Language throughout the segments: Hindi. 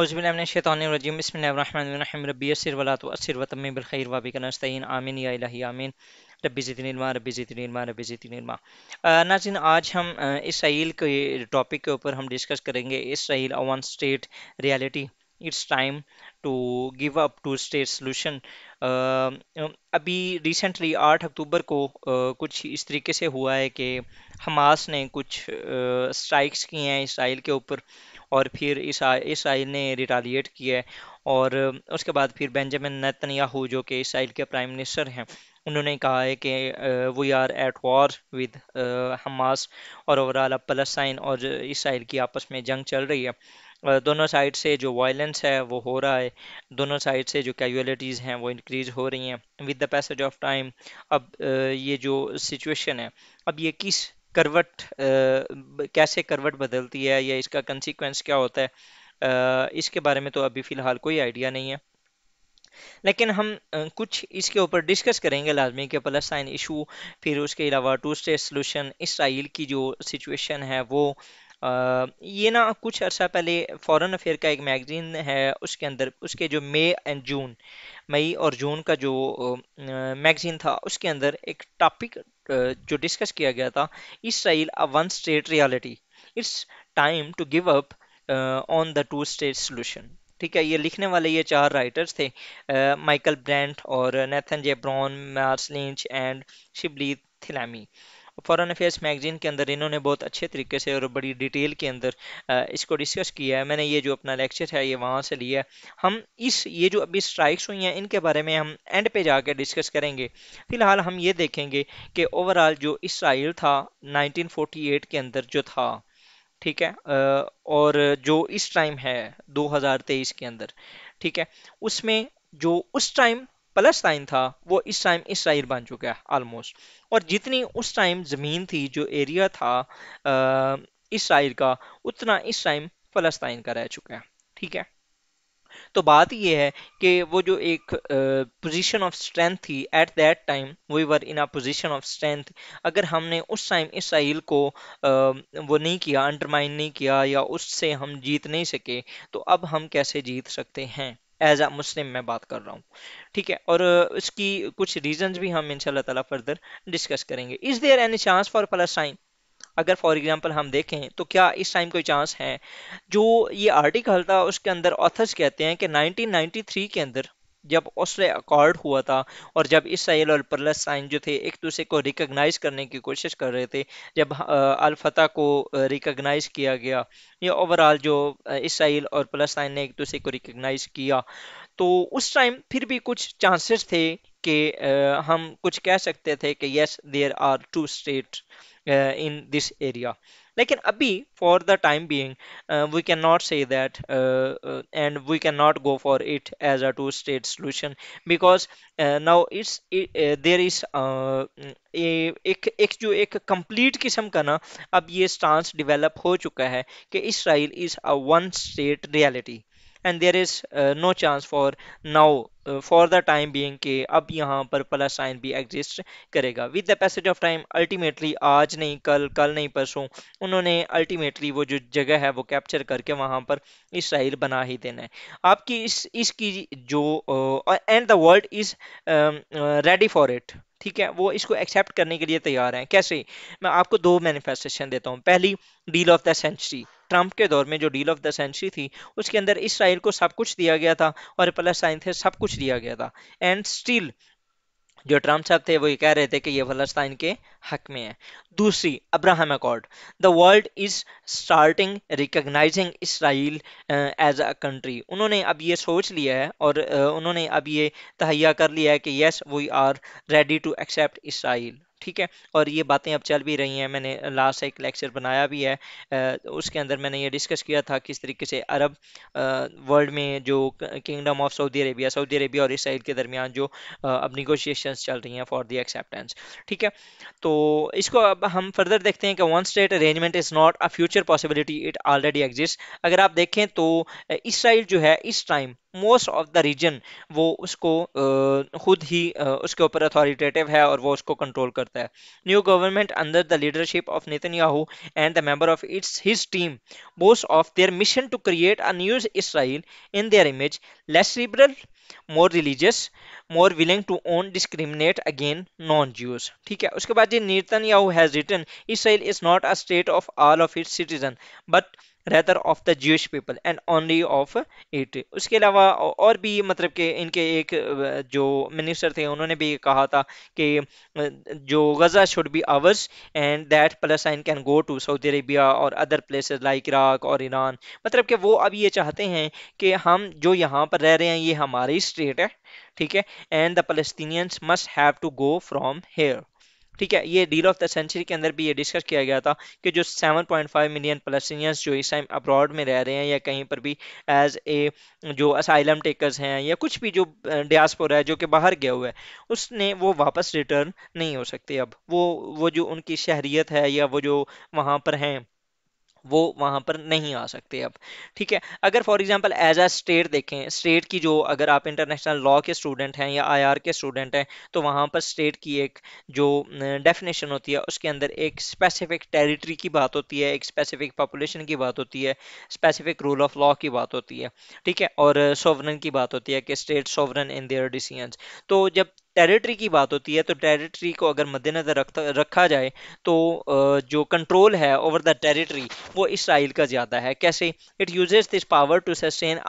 असर आमीन रबी नाजिन आज हम इसराइल के टॉपिक के ऊपर हम डिस्कस करेंगे Israel a one state reality it's time to give up two state solution अभी रिसेंटली 8 अक्टूबर को आ, कुछ इस तरीके से हुआ है कि हमास ने कुछ स्ट्राइक्स किए हैं इसराइल के ऊपर और फिर इस इसराइल ने रिटालिएट किया है और उसके बाद फिर बेंजामिन नेतन्याहू जो कि इसराइल के प्राइम मिनिस्टर हैं उन्होंने कहा है कि we are at war with Hamas और ओवरऑल अब पलस्ताइन और इसराइल की आपस में जंग चल रही है दोनों साइड से जो वायलेंस है वो हो रहा है दोनों साइड से जो कैजुअलिटीज़ हैं वो इंक्रीज़ हो रही हैं with the passage of time अब ये जो सिचुएशन है अब ये किस करवट कैसे करवट बदलती है या इसका कंसिक्वेंस क्या होता है इसके बारे में तो अभी फ़िलहाल कोई आइडिया नहीं है लेकिन हम कुछ इसके ऊपर डिस्कस करेंगे लाजमी के प्लस साइन इशू फिर उसके अलावा टू स्टेट सोलूशन इसराइल की जो सिचुएशन है वो आ, ये ना कुछ अर्सा पहले फॉरेन अफेयर का एक मैगजीन है उसके अंदर उसके जो मई एंड जून मई और जून का जो मैगजीन था उसके अंदर एक टॉपिक जो डिस्कस किया गया था Israel a one state reality it's time to give up on the two state solution ठीक है ये लिखने वाले ये चार राइटर्स थे माइकल ब्रांड और Nathan J Brown Marc Lynch and Shibley Telhami Foreign Affairs magazine के अंदर इन्होंने बहुत अच्छे तरीके से और बड़ी डिटेल के अंदर इसको डिस्कस किया है मैंने ये जो अपना लेक्चर है ये वहाँ से लिया है हम इस ये जो अभी स्ट्राइक्स हुई हैं इनके बारे में हम एंड पे जाकर डिस्कस करेंगे फिलहाल हम ये देखेंगे कि ओवरऑल जो इसराइल था नाइनटीन के अंदर जो था ठीक है और जो इस टाइम है 2023 के अंदर ठीक है उसमें जो उस टाइम प्लस साइन था वो इस टाइम इसराइल बन चुका है ऑलमोस्ट और जितनी उस टाइम ज़मीन थी जो एरिया था इसराइल का उतना इस टाइम साइन का रह चुका है ठीक है तो बात यह है कि वो जो एक पोजीशन ऑफ स्ट्रेंथ थी at that time we were in a position of strength अगर हमने उस टाइम इसराइल को uh, वो नहीं किया अंडरमाइन नहीं किया या उससे हम जीत नहीं सके तो अब हम कैसे जीत सकते हैं एज अ मुस्लिम मैं बात कर रहा हूँ ठीक है और इसकी कुछ रीजंस भी हम इनशाला तला फर्दर डिस्कस करेंगे is there any chance for Palestine अगर फॉर एग्जांपल हम देखें तो क्या इस टाइम कोई चांस है जो ये आर्टिकल था उसके अंदर ऑथर्स कहते हैं कि 1993 के अंदर जब ऑस्ट्रे अकॉर्ड हुआ था और जब इसराइल और प्लस साइन जो थे एक दूसरे को रिकोगनाइज़ करने की कोशिश कर रहे थे जब अलफता को रिकग्नाइज किया गया या ओवरऑल जो इसराइल और प्लस साइन ने एक दूसरे को रिकग्नाइज किया तो उस टाइम फिर भी कुछ चांसेस थे कि हम कुछ कह सकते थे कि yes there are two state in this area लेकिन अभी for the time being we can not say that and we can not go for it as a two state solution because now it's there is एक एक जो एक कंप्लीट किस्म का ना अब ये स्टांस डेवलप हो चुका है कि Israel is a one state reality and there is no chance for now for the time being के अब यहाँ पर प्लस साइन भी एग्जिस्ट करेगा with the passage of time ultimately आज नहीं कल कल नहीं परसों उन्होंने अल्टीमेटली वो जो जगह है वो कैप्चर करके वहाँ पर इसराइल बना ही देना है आपकी इस इसकी जो and the world is ready for it ठीक है वो इसको एक्सेप्ट करने के लिए तैयार हैं कैसे मैं आपको दो मैनिफेस्टेशन देता हूँ पहली deal of the century Trump के दौर में जो डील ऑफ द सेंचुरी थी उसके अंदर इसराइल को सब कुछ दिया गया था और पैलेस्टाइन थे सब कुछ दिया गया था एंड स्टिल जो ट्रम्प साहब थे वो ये कह रहे थे कि ये फलस्तान के हक में है दूसरी Abraham Accord the world is starting recognising Israel as a country उन्होंने अब ये सोच लिया है और uh, उन्होंने अब ये तहैया कर लिया है कि yes we are ready to accept Israel ठीक है और ये बातें अब चल भी रही हैं मैंने लास्ट एक लेक्चर बनाया भी है उसके अंदर मैंने ये डिस्कस किया था किस तरीके से अरब वर्ल्ड में जो kingdom of Saudi Arabia Saudi Arabia और इसराइल के दरमियान जो अब निगोशिएशन चल रही हैं फॉर दी एक्सेप्टेंस ठीक है तो इसको अब हम फर्दर देखते हैं कि one state arrangement is not a future possibility it already exist अगर आप देखें तो इसराइल जो है इस time most of the region वो उसको खुद ही उसके ऊपर अथॉरिटेटिव है और वो उसको कंट्रोल करता है new government under the leadership of Netanyahu and the member of its his team most of their mission to create a new Israel in their image less liberal more religious more willing to own discriminate against non Jews ठीक है उसके बाद ये Netanyahu has written Israel is not a state of all of its citizen but rather of the Jewish people and only of it उसके अलावा और भी मतलब कि इनके एक जो मिनिस्टर थे उन्होंने भी कहा था कि जो Gaza should be ours and that Palestine can go to Saudi Arabia और अदर प्लेसेस लाइक इराक और ईरान मतलब कि वो अब ये चाहते हैं कि हम जो यहाँ पर रह रहे हैं ये हमारी स्टेट है ठीक है and the Palestinians must have to go from here ठीक है ये डील ऑफ द सेंचुरी के अंदर भी ये डिस्कस किया गया था कि जो 7.5 मिलियन पलस्टीनियंस जो इस टाइम अब्रॉड में रह रहे हैं या कहीं पर भी एज ए जो असाइलम टेकर्स हैं या कुछ भी जो डियासपोरा है जो कि बाहर गया हुआ है उसने वो वापस रिटर्न नहीं हो सकते अब वो वो जो उनकी शहरीत है या वो जो वहाँ पर हैं वो वहाँ पर नहीं आ सकते अब ठीक है अगर for example as a state देखें स्टेट की जो अगर आप इंटरनेशनल लॉ के स्टूडेंट हैं या आईआर के स्टूडेंट हैं तो वहाँ पर स्टेट की एक जो डेफिनेशन होती है उसके अंदर एक स्पेसिफिक टेरिटरी की बात होती है एक स्पेसिफिक पॉपुलेशन की बात होती है स्पेसिफिक रूल ऑफ लॉ की बात होती है ठीक है और सोवरन की बात होती है कि state sovereign in their decision तो जब टेरिटरी की बात होती है तो टेरिटरी को अगर मद्देनजर रखा जाए तो जो कंट्रोल है ओवर द टेरिटरी वो इसराइल का ज़्यादा है कैसे it uses this power to sustain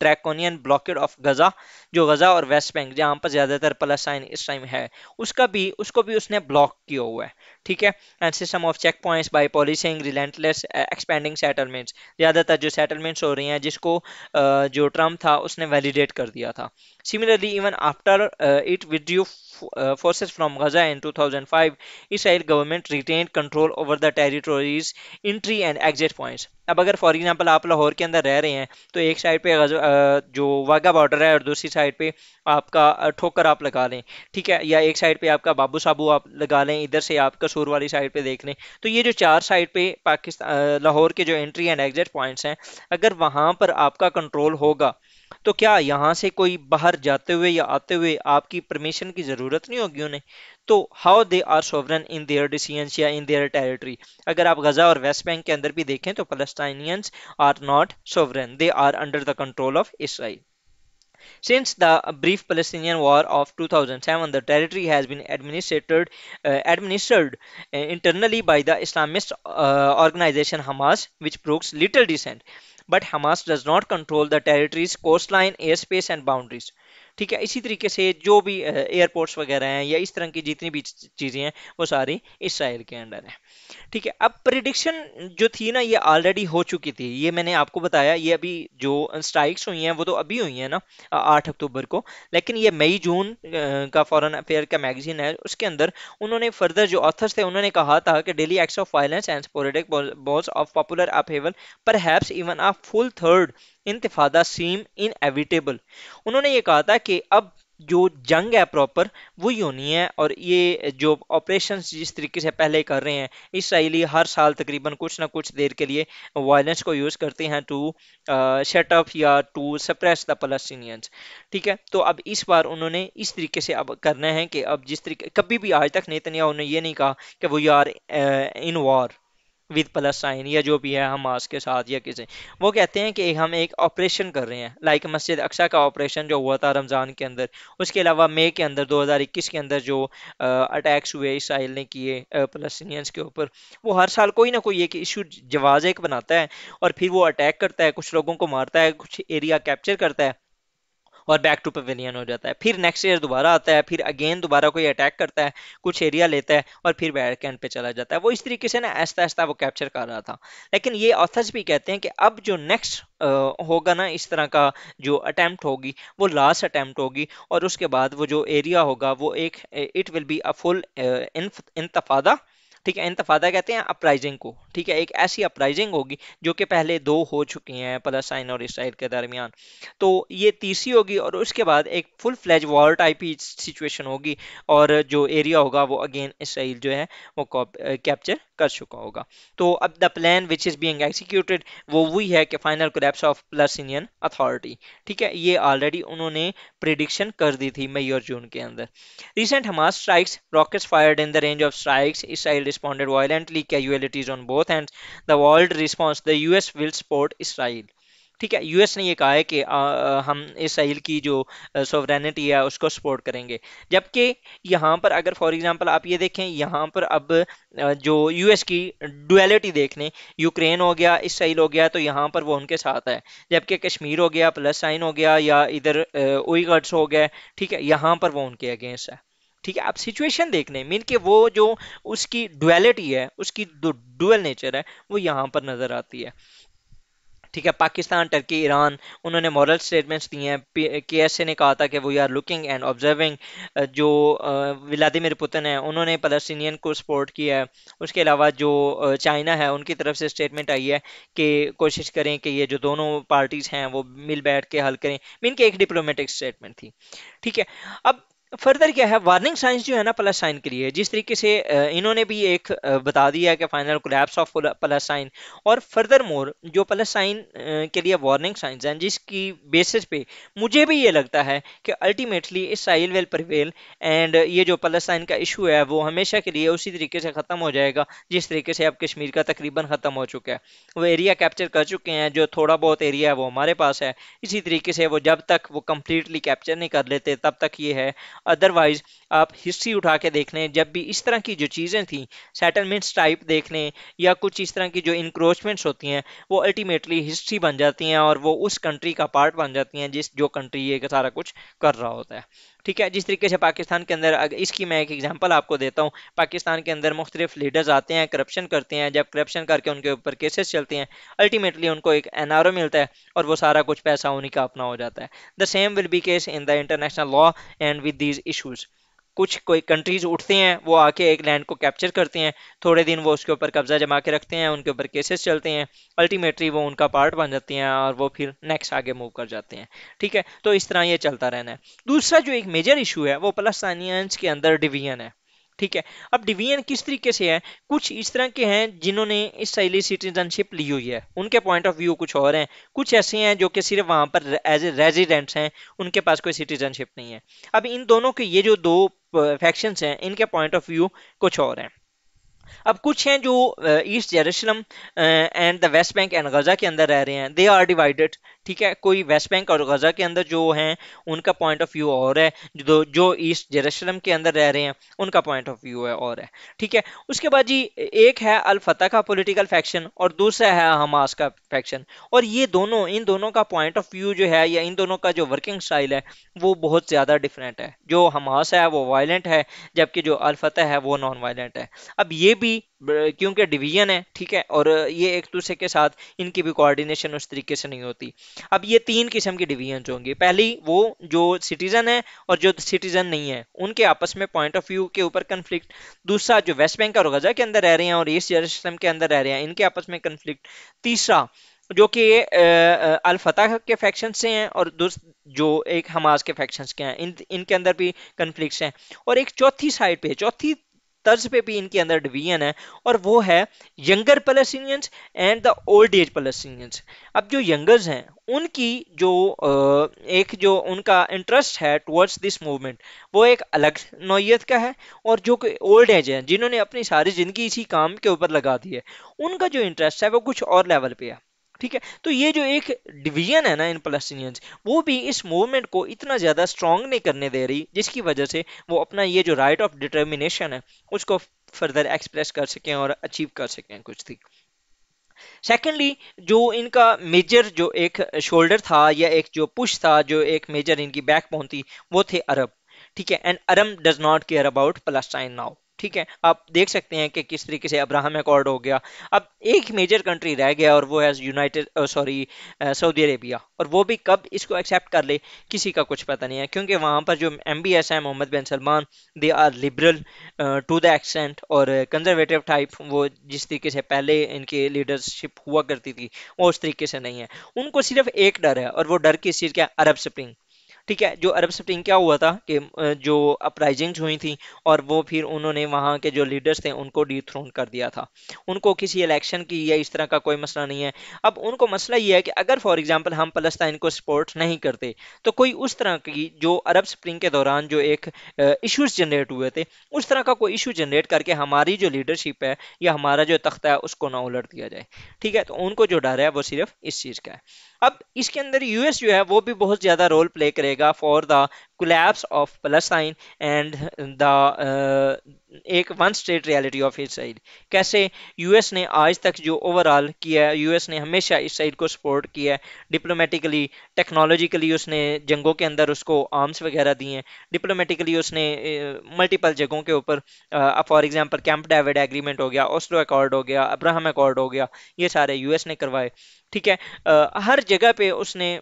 draconian blockade of Gaza जो गज़ा और वेस्ट बैंक जहाँ पर ज़्यादातर साइन इस टाइम है उसका भी उसको भी उसने ब्लॉक किया हुआ है ठीक है and system of check points by policing relentless expanding settlements ज़्यादातर जो सेटलमेंट्स हो रही हैं जिसको uh, जो ट्रम्प था उसने वैलिडेट कर दिया था similarly even after it withdrew uh, forces from Gaza in 2005, Israel government retained control over the territories entry and exit points. अब अगर फॉर एग्जांपल आप लाहौर के अंदर रह रहे हैं तो एक साइड पे uh, जो वाघा बॉर्डर है और दूसरी साइड पे आपका uh, ठोकर आप लगा लें ठीक है या एक साइड पे आपका बाबू साबू आप लगा लें इधर से आप कसूर वाली साइड पे देख लें तो ये जो चार साइड पे पाकिस्तान uh, लाहौर के जो एंट्री एंड एग्जिट पॉइंट्स हैं अगर वहाँ पर आपका कंट्रोल होगा तो क्या यहाँ से कोई बाहर जाते हुए या आते हुए आपकी परमिशन की ज़रूरत नहीं होगी उन्हें तो how they are sovereign in their decision या इन देयर टेरिटरी अगर आप गजा और वेस्ट बैंक के अंदर भी देखें तो Palestinians are not sovereign they are under the control of Israel Since the brief Palestinian war of 2007, the territory has been administered, uh, administered uh, internally by the Islamist uh, organization Hamas, which brooks little dissent. but Hamas does not control the territory's coastline, airspace, and boundaries. ठीक है इसी तरीके से जो भी एयरपोर्ट्स वगैरह हैं या इस तरह की जितनी भी चीज़ें हैं वो सारी इसराइल के अंडर हैं ठीक है अब प्रिडिक्शन जो थी ना ये ऑलरेडी हो चुकी थी ये मैंने आपको बताया ये अभी जो स्ट्राइक्स हुई हैं वो तो अभी हुई हैं ना आठ अक्टूबर को लेकिन ये मई जून का फॉरन अफेयर का मैगजीन है उसके अंदर उन्होंने फर्दर जो ऑथर्स थे उन्होंने कहा था कि daily acts of violence and sporadic bouts of popular upheaval perhaps even a full third intifada seem inevitable उन्होंने ये कहा था कि अब जो जंग है प्रॉपर वो ही होनी है और ये जो ऑपरेशन जिस तरीके से पहले कर रहे हैं इसराइली हर साल तकरीबन कुछ ना कुछ देर के लिए वायलेंस को यूज़ करते हैं टू सेटअप या टू सप्रेस द पलस्टीनियंस ठीक है तो अब इस बार उन्होंने इस तरीके से अब करना है कि अब जिस तरीके कभी भी आज तक नेतन्याहू ने ये नहीं कहा कि वो are in war with Palestine या जो भी है हमास के साथ या किसी वो कहते हैं कि हम एक ऑपरेशन कर रहे हैं लाइक मस्जिद अक्सा का ऑपरेशन जो हुआ था रमज़ान के अंदर उसके अलावा मई के अंदर 2021 के अंदर जो अटैक्स हुए इसराइल ने किए फलस्तिनियंस के ऊपर वो हर साल कोई ना कोई एक इशू जवाज एक बनाता है और फिर वो अटैक करता है कुछ लोगों को मारता है कुछ एरिया कैप्चर करता है और बैक टू पवेलियन हो जाता है फिर नेक्स्ट ईयर दोबारा आता है फिर अगेन दोबारा कोई अटैक करता है कुछ एरिया लेता है और फिर बैक एंड पे चला जाता है वो इस तरीके से ना ऐसा ऐसा वो कैप्चर कर रहा था लेकिन ये ऑथर्स भी कहते हैं कि अब जो नेक्स्ट होगा ना इस तरह का जो अटैम्प्ट होगी वो लास्ट अटैम्प्ट होगी और उसके बाद वो जो एरिया होगा वो एक it will be a full intifada ठीक है इंतफादा कहते हैं अपराइजिंग को ठीक है एक ऐसी अपराइजिंग होगी जो कि पहले दो हो चुकी हैं प्लस साइन और इसराइल के दरमियान तो ये तीसरी होगी और उसके बाद एक फुल फ्लैज वॉर टाइप ही सिचुएशन होगी और जो एरिया होगा वो अगेन इसराइल जो है वो कैप्चर कर चुका होगा तो अब the plan which is being executed वो वही है कि final collapse of Palestinian authority ठीक है ये ऑलरेडी उन्होंने प्रिडिक्शन कर दी थी मई और जून के अंदर recent Hamas strikes rockets fired in the range of strikes Israel responded violently casualties on both and the world response the US will support Israel ठीक है यूएस ने ये कहा है कि हम हम इसराइल की जो सोवरेनिटी है उसको सपोर्ट करेंगे जबकि यहाँ पर अगर फॉर एग्जांपल आप ये देखें यहाँ पर अब जो यूएस की डुअलिटी देख लें यूक्रेन हो गया इसराइल हो गया तो यहाँ पर वो उनके साथ है जबकि कश्मीर हो गया प्लस साइन हो गया या इधर ओईगर्ट्स हो गया ठीक है यहाँ पर वो उनके अगेंस्ट है ठीक है आप सिचुएशन देख लें मीन कि वो जो उसकी डुअलिटी है उसकी डुअल नेचर है वो यहाँ पर नज़र आती है ठीक है पाकिस्तान टर्की ईरान उन्होंने मॉरल स्टेटमेंट्स दिए हैं के एस ए ने कहा था कि we are looking and observing जो व्लादिमिर पुतिन है उन्होंने फलस्तिनियन को सपोर्ट किया है उसके अलावा जो चाइना है उनकी तरफ से स्टेटमेंट आई है कि कोशिश करें कि ये जो दोनों पार्टीज़ हैं वो मिल बैठ के हल करें मीन के एक डिप्लोमेटिक स्टेटमेंट थी ठीक है अब फर्दर क्या है वार्निंग साइंस जो है ना प्लस साइन के लिए जिस तरीके से इन्होंने भी एक बता दिया कि final collapse of Palestine और फर्दर मोर जो प्लस साइन के लिए वार्निंग साइंस हैं जिसकी बेसिस पे मुझे भी ये लगता है कि अल्टीमेटली इस साइल वेल प्रिवेल एंड ये जो प्लस साइन का इशू है वो हमेशा के लिए उसी तरीके से ख़त्म हो जाएगा जिस तरीके से अब कश्मीर का तकरीबन ख़त्म हो चुका है वो एरिया कैप्चर कर चुके हैं जो थोड़ा बहुत एरिया है वो हमारे पास है इसी तरीके से वो जब तक वो कम्प्लीटली कैप्चर नहीं कर लेते तब तक ये है अदरवाइज आप हिस्ट्री उठा के देख लें जब भी इस तरह की जो चीज़ें थी सेटलमेंट्स टाइप देख लें या कुछ इस तरह की जो इंक्रोचमेंट्स होती हैं वो अल्टीमेटली हिस्ट्री बन जाती हैं और वो उस कंट्री का पार्ट बन जाती हैं जिस जो कंट्री ये सारा कुछ कर रहा होता है ठीक है जिस तरीके से पाकिस्तान के अंदर इसकी मैं एक एग्जांपल आपको देता हूँ पाकिस्तान के अंदर मुख्तलिफ लीडर्स आते हैं करप्शन करते हैं जब करप्शन करके उनके ऊपर केसेस चलते हैं अल्टीमेटली उनको एक एन मिलता है और वो सारा कुछ पैसा उन्हीं का अपना हो जाता है the same will be case in the international law and with these issues कुछ कोई कंट्रीज उठते हैं वो आके एक लैंड को कैप्चर करते हैं थोड़े दिन वो उसके ऊपर कब्जा जमा के रखते हैं उनके ऊपर केसेस चलते हैं अल्टीमेटली वो उनका पार्ट बन जाते हैं और वो फिर नेक्स्ट आगे मूव कर जाते हैं ठीक है तो इस तरह ये चलता रहना है दूसरा जो एक मेजर इशू है वो पलस्तानियंस के अंदर डिवीजन है ठीक है अब डिवीजन किस तरीके से है कुछ इस तरह के हैं जिन्होंने इसराइली सिटीजनशिप ली हुई है उनके पॉइंट ऑफ व्यू कुछ और हैं कुछ ऐसे हैं जो कि सिर्फ वहाँ पर एज ए रेजिडेंट्स हैं उनके पास कोई सिटीजनशिप नहीं है अब इन दोनों के ये जो दो फैक्शन हैं इनके पॉइंट ऑफ व्यू कुछ और हैं अब कुछ हैं जो East Jerusalem and the West Bank and Gaza के अंदर रह रहे हैं दे आर डिवाइडेड ठीक है कोई वेस्ट बैंक और गजा के अंदर जो हैं उनका पॉइंट ऑफ व्यू और है जो जो ईस्ट जेरूशलम के अंदर रह रहे हैं उनका पॉइंट ऑफ व्यू है और है ठीक है उसके बाद जी एक है अलफतह का पोलिटिकल फैक्शन और दूसरा है हमास का फैक्शन और ये दोनों इन दोनों का पॉइंट ऑफ व्यू जो है या इन दोनों का जो वर्किंग स्टाइल है वो बहुत ज़्यादा डिफरेंट है जो हमास है वो वायलेंट है जबकि जो अलफतह है वो नॉन वायलेंट है अब ये भी क्योंकि डिवीजन है ठीक है और ये एक दूसरे के साथ इनकी भी कोऑर्डिनेशन उस तरीके से नहीं होती अब ये तीन किस्म के डिवीजन होंगे पहली वो जो सिटीजन है और जो सिटीजन नहीं है उनके आपस में पॉइंट ऑफ व्यू के ऊपर कन्फ्लिक्ट दूसरा जो वेस्ट बैंक और गजा के अंदर रह रहे हैं और ईस्ट जरूसलम के अंदर रह रहे हैं इनके आपस में कन्फ्लिक्ट तीसरा जो कि अलफतह के फैक्शन से हैं और जो एक हमास के फैक्शन के हैं इन इनके अंदर भी कन्फ्लिक्ट हैं और एक चौथी साइड पे चौथी तर्ज पे भी इनके अंदर डिवीजन है और वो है younger Palestinians and the old age Palestinians अब जो यंगर्स हैं उनकी जो एक जो उनका इंटरेस्ट है टुवर्ड्स दिस मूवमेंट वो एक अलग नौीयत का है और जो ओल्ड एज हैं जिन्होंने अपनी सारी ज़िंदगी इसी काम के ऊपर लगा दी है उनका जो इंटरेस्ट है वो कुछ और लेवल पे है ठीक है तो ये जो एक डिवीजन है ना इन पलस्तीनियंस वो भी इस मूवमेंट को इतना ज़्यादा स्ट्रांग नहीं करने दे रही जिसकी वजह से वो अपना ये जो राइट ऑफ डिटर्मिनेशन है उसको फर्दर एक्सप्रेस कर सकें और अचीव कर सकें कुछ थी सेकेंडली जो इनका मेजर जो एक शोल्डर था या एक जो पुश था जो एक मेजर इनकी बैक पहुंची वो थे अरब ठीक है and Arab does not care about Palestine now ठीक है आप देख सकते हैं कि किस तरीके से अब्राहम अकॉर्ड हो गया अब एक मेजर कंट्री रह गया और वो है यूनाइटेड सॉरी सऊदी अरेबिया और वो भी कब इसको एक्सेप्ट कर ले किसी का कुछ पता नहीं है क्योंकि वहाँ पर जो एम बी एस है Mohammed bin Salman they are liberal to the extent और कंजर्वेटिव टाइप वो जिस तरीके से पहले इनकी लीडरशिप हुआ करती थी वो उस तरीके से नहीं है उनको सिर्फ एक डर है और वो डर किस चीज़ का अरब स्प्रिंग ठीक है जो अरब स्प्रिंग क्या हुआ था कि जो अपराइजिंग्स हुई थी और वो फिर उन्होंने वहाँ के जो लीडर्स थे उनको डिथ्रोन कर दिया था उनको किसी इलेक्शन की या इस तरह का कोई मसला नहीं है अब उनको मसला ये है कि अगर फॉर एग्जाम्पल हम फलस्तान को सपोर्ट नहीं करते तो कोई उस तरह की जो अरब स्प्रिंग के दौरान जो एक इशूज़ जनरेट हुए थे उस तरह का कोई इशू जनरेट करके हमारी जो लीडरशिप है या हमारा जो तख्ता है उसको ना उलट दिया जाए ठीक है तो उनको जो डर है वो सिर्फ इस चीज़ का है अब इसके अंदर यूएस जो है वो भी बहुत ज़्यादा रोल प्ले करेगा for the collapse of Palestine and the एक one state reality of Israel कैसे यूएस ने आज तक जो ओवरऑल किया है यूएस ने हमेशा इसराइल को सपोर्ट किया है डिप्लोमेटिकली टेक्नोलॉजिकली उसने जंगों के अंदर उसको आर्म्स वगैरह दिए हैं डिप्लोमेटिकली उसने मल्टीपल uh, जगहों के ऊपर for example Camp David agreement हो गया ओस्लो अकॉर्ड हो गया अब्राहम अकॉर्ड हो गया ये सारे यूएस ने करवाए ठीक है आ, हर जगह पे उसने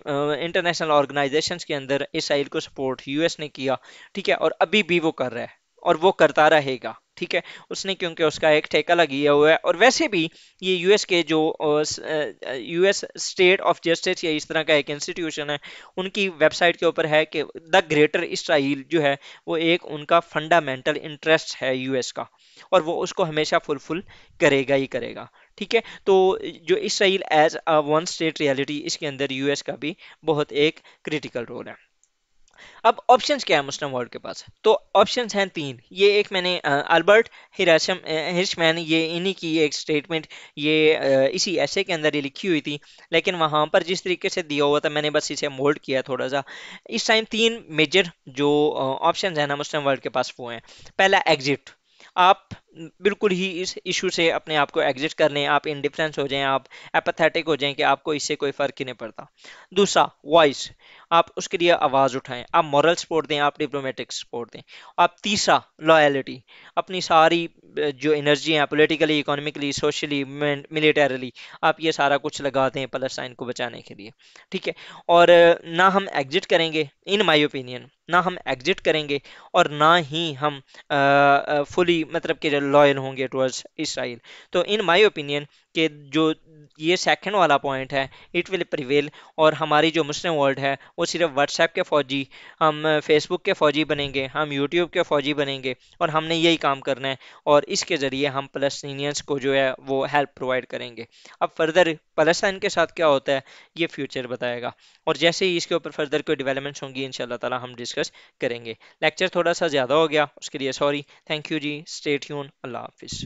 इंटरनेशनल ऑर्गेनाइजेशंस के अंदर इसराइल को सपोर्ट यूएस ने किया ठीक है और अभी भी वो कर रहा है और वो करता रहेगा ठीक है उसने क्योंकि उसका एक ठेका लगी हुआ है और वैसे भी ये यूएस के जो यूएस स्टेट ऑफ जस्टिस या इस तरह का एक इंस्टीट्यूशन है उनकी वेबसाइट के ऊपर है कि द ग्रेटर इसराइल जो है वो एक उनका फंडामेंटल इंटरेस्ट है यूएस का और वो उसको हमेशा फुलफिल करेगा ही करेगा ठीक है तो जो Israel as a one state reality इसके अंदर यूएस का भी बहुत एक क्रिटिकल रोल है अब ऑप्शंस क्या है मुस्लिम वर्ल्ड के पास तो ऑप्शंस हैं तीन ये एक मैंने अल्बर्ट हिराशम हिरशमैन ये इन्हीं की एक स्टेटमेंट ये इसी ऐसे के अंदर ये लिखी हुई थी लेकिन वहाँ पर जिस तरीके से दिया हुआ था मैंने बस इसे मोल्ड किया थोड़ा सा इस टाइम तीन मेजर जो ऑप्शन है ना मुस्लिम वर्ल्ड के पास वो हैं पहला एग्जिट आप बिल्कुल ही इस इशू से अपने आप को एग्जिट कर लें आप इनडिफरेंस हो जाएं आप एपथेटिक हो जाएं कि आपको इससे कोई फ़र्क ही नहीं पड़ता दूसरा वॉइस आप उसके लिए आवाज़ उठाएं आप मॉरल सपोर्ट दें आप डिप्लोमेटिक सपोर्ट दें आप तीसरा लॉयलिटी अपनी सारी जो एनर्जी है पोलिटिकली इकोनॉमिकली सोशली मिलिटरली आप ये सारा कुछ लगाते हैं साइन को बचाने के लिए ठीक है और ना हम एग्जिट करेंगे इन माई ओपिनियन ना हम एग्जिट करेंगे और ना ही हम फुली मतलब कि लॉयल होंगे टूवर्ड्स इसराइल तो इन माई ओपिनियन कि जो ये सेकंड वाला पॉइंट है इट विल प्रिवेल और हमारी जो मुस्लिम वर्ल्ड है वो सिर्फ व्हाट्सएप के फ़ौजी हम फेसबुक के फ़ौजी बनेंगे हम यूट्यूब के फ़ौजी बनेंगे और हमने यही काम करना है और इसके ज़रिए हम फलस्तिनियंस को जो है वो हेल्प प्रोवाइड करेंगे अब फर्दर पलस्तान के साथ क्या होता है ये फ्यूचर बताएगा और जैसे ही इसके ऊपर फर्दर कोई डिवेलपमेंट्स होंगी इन ताला हम डिस्कस करेंगे लेक्चर थोड़ा सा ज़्यादा हो गया उसके लिए सॉरी थैंक यू जी स्टेट यून अल्लाह हाफिज़